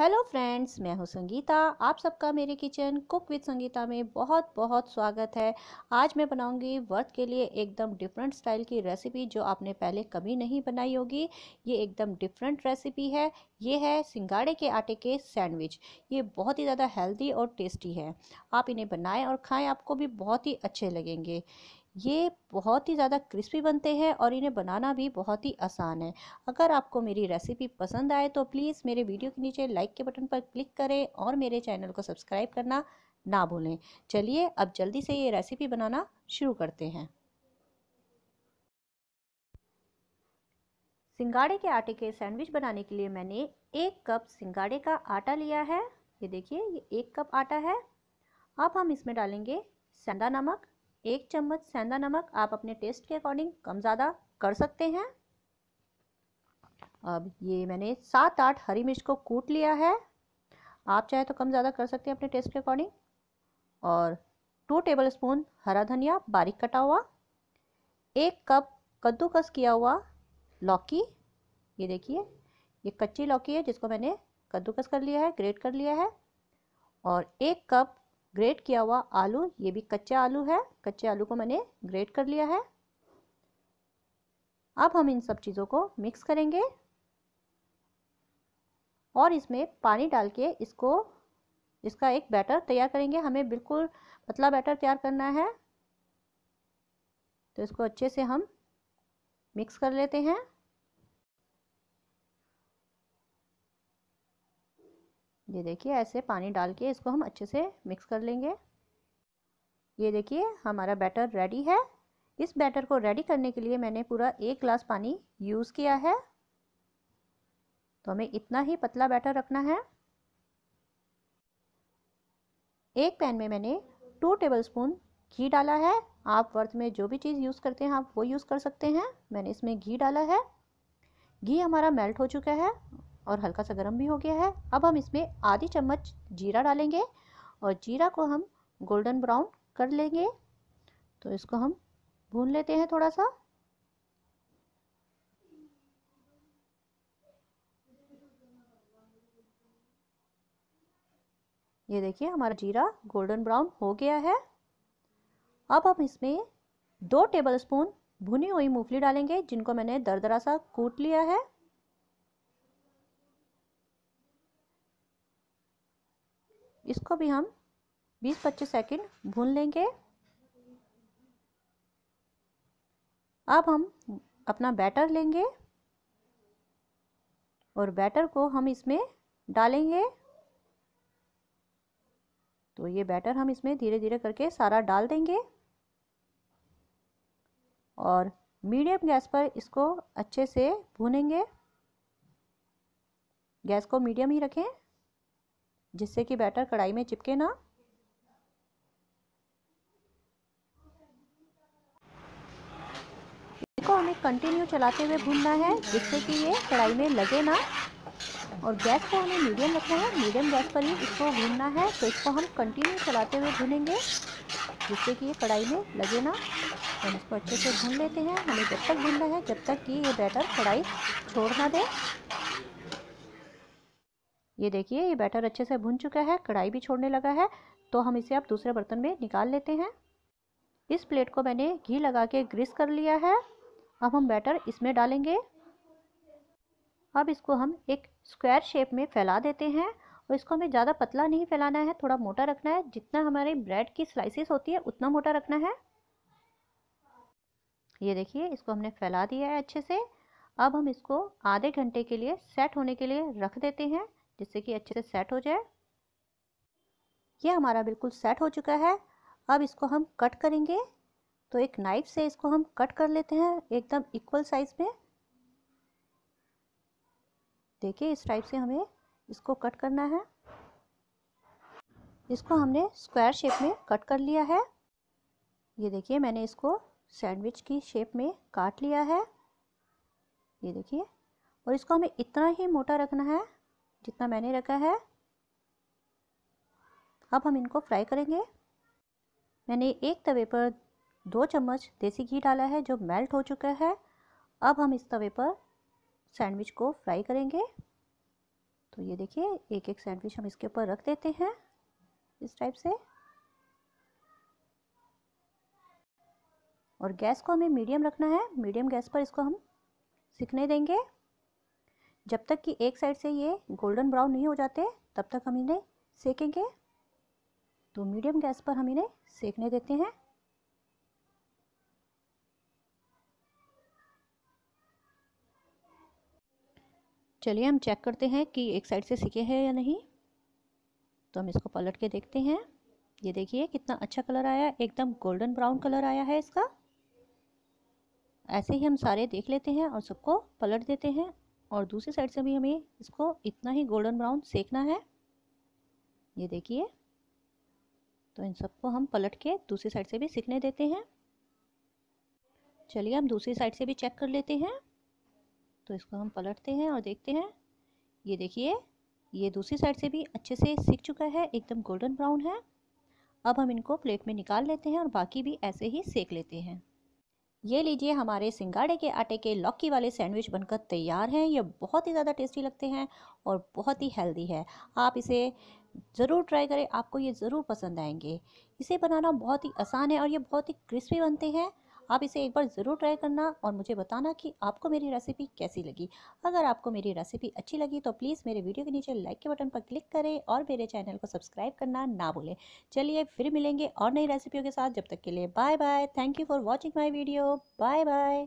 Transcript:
hello friends मैं हूं संगीता आप सबका मेरे किचन कुक विद संगीता में बहुत बहुत स्वागत है आज मैं बनाऊंगी वर्थ के लिए एकदम डिफरेंट स्टाइल की रेसिपी जो आपने पहले कभी नहीं बनाई होगी ये एकदम डिफरेंट रेसिपी है ये है सिंगाड़े के आटे के सैंडविच ये बहुत ही ज़्यादा हेल्दी और टेस्टी है आप इन्हें बनाएं और खाएं आपको भी बहुत ही अच्छे लगेंगे ये बहुत ही ज़्यादा क्रिस्पी बनते हैं और इन्हें बनाना भी बहुत ही आसान है अगर आपको मेरी रेसिपी पसंद आए तो प्लीज़ मेरे वीडियो के नीचे लाइक के बटन पर क्लिक करें और मेरे चैनल को सब्सक्राइब करना ना भूलें चलिए अब जल्दी से ये रेसिपी बनाना शुरू करते हैं सिंगाड़े के आटे के सैंडविच बनाने के लिए मैंने एक कप सिंगाड़े का आटा लिया है ये देखिए ये एक कप आटा है अब हम इसमें डालेंगे सेंडा नमक एक चम्मच सेंधा नमक आप अपने टेस्ट के अकॉर्डिंग कम ज़्यादा कर सकते हैं अब ये मैंने सात आठ हरी मिर्च को कूट लिया है आप चाहे तो कम ज़्यादा कर सकते हैं अपने टेस्ट के अकॉर्डिंग और टू टेबल स्पून हरा धनिया बारीक कटा हुआ एक कप कद्दूकस किया हुआ लौकी ये देखिए ये कच्ची लौकी है जिसको मैंने कद्दूकस कर लिया है ग्रेट कर लिया है और एक कप ग्रेट किया हुआ आलू ये भी कच्चा आलू है कच्चे आलू को मैंने ग्रेट कर लिया है अब हम इन सब चीज़ों को मिक्स करेंगे और इसमें पानी डाल के इसको इसका एक बैटर तैयार करेंगे हमें बिल्कुल पतला बैटर तैयार करना है तो इसको अच्छे से हम मिक्स कर लेते हैं ये देखिए ऐसे पानी डाल के इसको हम अच्छे से मिक्स कर लेंगे ये देखिए हमारा बैटर रेडी है इस बैटर को रेडी करने के लिए मैंने पूरा एक ग्लास पानी यूज़ किया है तो हमें इतना ही पतला बैटर रखना है एक पैन में मैंने टू टेबलस्पून घी डाला है आप वर्त में जो भी चीज़ यूज़ करते हैं आप वो यूज़ कर सकते हैं मैंने इसमें घी डाला है घी हमारा मेल्ट हो चुका है और हल्का सा गर्म भी हो गया है अब हम इसमें आधी चम्मच जीरा डालेंगे और जीरा को हम गोल्डन ब्राउन कर लेंगे तो इसको हम भून लेते हैं थोड़ा सा ये देखिए हमारा जीरा गोल्डन ब्राउन हो गया है अब हम इसमें दो टेबलस्पून भुनी हुई मूंगफली डालेंगे जिनको मैंने दरदरा सा कूट लिया है इसको भी हम 20-25 सेकंड भून लेंगे अब हम अपना बैटर लेंगे और बैटर को हम इसमें डालेंगे तो ये बैटर हम इसमें धीरे धीरे करके सारा डाल देंगे और मीडियम गैस पर इसको अच्छे से भूनेंगे गैस को मीडियम ही रखें जिससे कि बैटर कढ़ाई में चिपके ना इसको हमें कंटिन्यू चलाते हुए भूनना है जिससे कि ये कढ़ाई में लगे ना और गैस को हमें मीडियम रखना है मीडियम गैस पर ही इसको भूनना है तो इसको हम कंटिन्यू चलाते हुए भूनेंगे जिससे कि ये कढ़ाई में लगे ना तो हम तो इसको अच्छे से भून लेते हैं हमें जब तक भूनना है जब तक कि ये बैटर कढ़ाई छोड़ ना दे ये देखिए ये बैटर अच्छे से भुन चुका है कढ़ाई भी छोड़ने लगा है तो हम इसे अब दूसरे बर्तन में निकाल लेते हैं इस प्लेट को मैंने घी लगा के ग्रीस कर लिया है अब हम बैटर इसमें डालेंगे अब इसको हम एक स्क्वायर शेप में फैला देते हैं और इसको हमें ज़्यादा पतला नहीं फैलाना है थोड़ा मोटा रखना है जितना हमारे ब्रेड की स्लाइसिस होती है उतना मोटा रखना है ये देखिए इसको हमने फैला दिया है अच्छे से अब हम इसको आधे घंटे के लिए सेट होने के लिए रख देते हैं जिससे कि अच्छे से सेट हो जाए ये हमारा बिल्कुल सेट हो चुका है अब इसको हम कट करेंगे तो एक नाइफ से इसको हम कट कर लेते हैं एकदम इक्वल साइज़ में देखिए इस टाइप से हमें इसको कट करना है इसको हमने स्क्वायर शेप में कट कर लिया है ये देखिए मैंने इसको सैंडविच की शेप में काट लिया है ये देखिए और इसको हमें इतना ही मोटा रखना है जितना मैंने रखा है अब हम इनको फ्राई करेंगे मैंने एक तवे पर दो चम्मच देसी घी डाला है जो मेल्ट हो चुका है अब हम इस तवे पर सैंडविच को फ्राई करेंगे तो ये देखिए एक एक सैंडविच हम इसके ऊपर रख देते हैं इस टाइप से और गैस को हमें मीडियम रखना है मीडियम गैस पर इसको हम सिकने देंगे जब तक कि एक साइड से ये गोल्डन ब्राउन नहीं हो जाते तब तक हम इन्हें सेकेंगे तो मीडियम गैस पर हम इन्हें सेकने देते हैं चलिए हम चेक करते हैं कि एक साइड से सिके हैं या नहीं तो हम इसको पलट के देखते हैं ये देखिए कितना अच्छा कलर आया एकदम गोल्डन ब्राउन कलर आया है इसका ऐसे ही हम सारे देख लेते हैं और सबको पलट देते हैं और दूसरी साइड से भी हमें इसको इतना ही गोल्डन ब्राउन सेकना है ये देखिए तो इन सबको हम पलट के दूसरी साइड से भी सीखने देते हैं चलिए हम दूसरी साइड से भी चेक कर लेते हैं तो इसको हम पलटते हैं और देखते हैं ये देखिए ये दूसरी साइड से भी अच्छे से सीख चुका है एकदम गोल्डन ब्राउन है अब हम इनको प्लेट में निकाल लेते हैं और बाकी भी ऐसे ही सेक लेते हैं ये लीजिए हमारे सिंगाड़े के आटे के लौकी वाले सैंडविच बनकर तैयार हैं ये बहुत ही ज़्यादा टेस्टी लगते हैं और बहुत ही हेल्दी है आप इसे ज़रूर ट्राई करें आपको ये ज़रूर पसंद आएंगे इसे बनाना बहुत ही आसान है और ये बहुत ही क्रिस्पी बनते हैं आप इसे एक बार ज़रूर ट्राई करना और मुझे बताना कि आपको मेरी रेसिपी कैसी लगी अगर आपको मेरी रेसिपी अच्छी लगी तो प्लीज़ मेरे वीडियो के नीचे लाइक के बटन पर क्लिक करें और मेरे चैनल को सब्सक्राइब करना ना भूलें चलिए फिर मिलेंगे और नई रेसिपियों के साथ जब तक के लिए bye bye thank you for watching my video bye bye